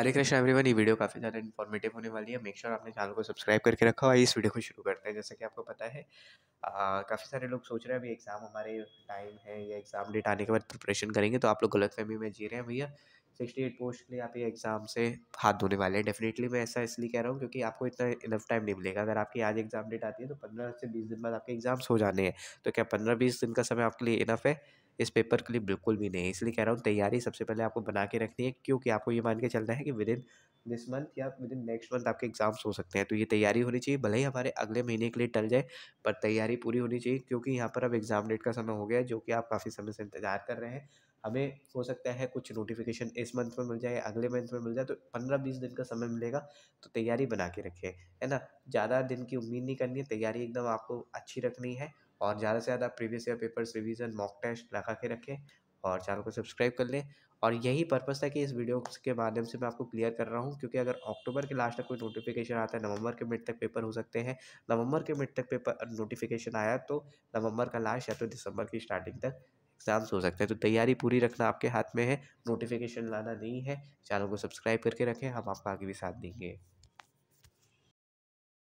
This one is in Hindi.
हरे कृष्ण एवरीवन ये वीडियो काफ़ी ज़्यादा इन्फॉर्मेटिव होने वाली है मेक श्योर sure आपने चैनल को सब्सक्राइब करके रखा हुआ है इस वीडियो को शुरू करते हैं जैसा कि आपको पता है काफ़ी सारे लोग सोच रहे हैं अभी एग्ज़ाम हमारे टाइम है या एग्ज़ाम डेट आने के बाद प्रिपरेशन करेंगे तो आप लोग गलत फहमी में जी रहे हैं भैया सिक्सटी एट पोस्ट के लिए आप ये एग्ज़ाम से हाथ धोने वाले हैं डेफिनेटली मैं ऐसा इसलिए कह रहा हूँ क्योंकि आपको इतना इनफ टाइम नहीं मिलेगा अगर आपकी आज एग्ज़ाम डेट आती है तो पंद्रह से बीस दिन बाद आपके एग्ज़ाम्स हो जाने हैं तो क्या पंद्रह बीस दिन का समय आपके लिए इनफ है इस पेपर के लिए बिल्कुल भी नहीं है इसलिए कह रहा हूँ तैयारी सबसे पहले आपको बना के रखनी है क्योंकि आपको ये मान के चलना है कि विद इन दिस मंथ या विद इन नेक्स्ट मंथ आपके एग्ज़ाम्स हो सकते हैं तो ये तैयारी होनी चाहिए भले ही हमारे अगले महीने के लिए टल जाए पर तैयारी पूरी होनी चाहिए क्योंकि यहाँ पर अब एग्ज़ाम डेट का समय हो गया जो कि आप काफ़ी समय से इंतज़ार कर रहे हैं हमें हो सकता है कुछ नोटिफिकेशन इस मंथ में मिल जाए अगले मंथ में मिल जाए तो पंद्रह बीस दिन का समय मिलेगा तो तैयारी बना के रखें है ना ज़्यादा दिन की उम्मीद नहीं करनी है तैयारी एकदम आपको अच्छी रखनी है और ज़्यादा से ज़्यादा previous year papers revision mock test लगा के रखें और चैनल को सब्सक्राइब कर लें और यही पर्पस था कि इस वीडियो के माध्यम से मैं आपको क्लियर कर रहा हूँ क्योंकि अगर अक्टूबर के लास्ट तक कोई नोटिफिकेशन आता है नवंबर के मिड तक पेपर हो सकते हैं नवंबर के मिड तक पेपर नोटिफिकेशन आया तो नवंबर का लास्ट या तो दिसंबर की स्टार्टिंग तक एग्ज़ाम्स हो सकते हैं तो तैयारी पूरी रखना आपके हाथ में है नोटिफिकेशन लाना नहीं है चैनल को सब्सक्राइब करके रखें हम आपका आगे भी साथ देंगे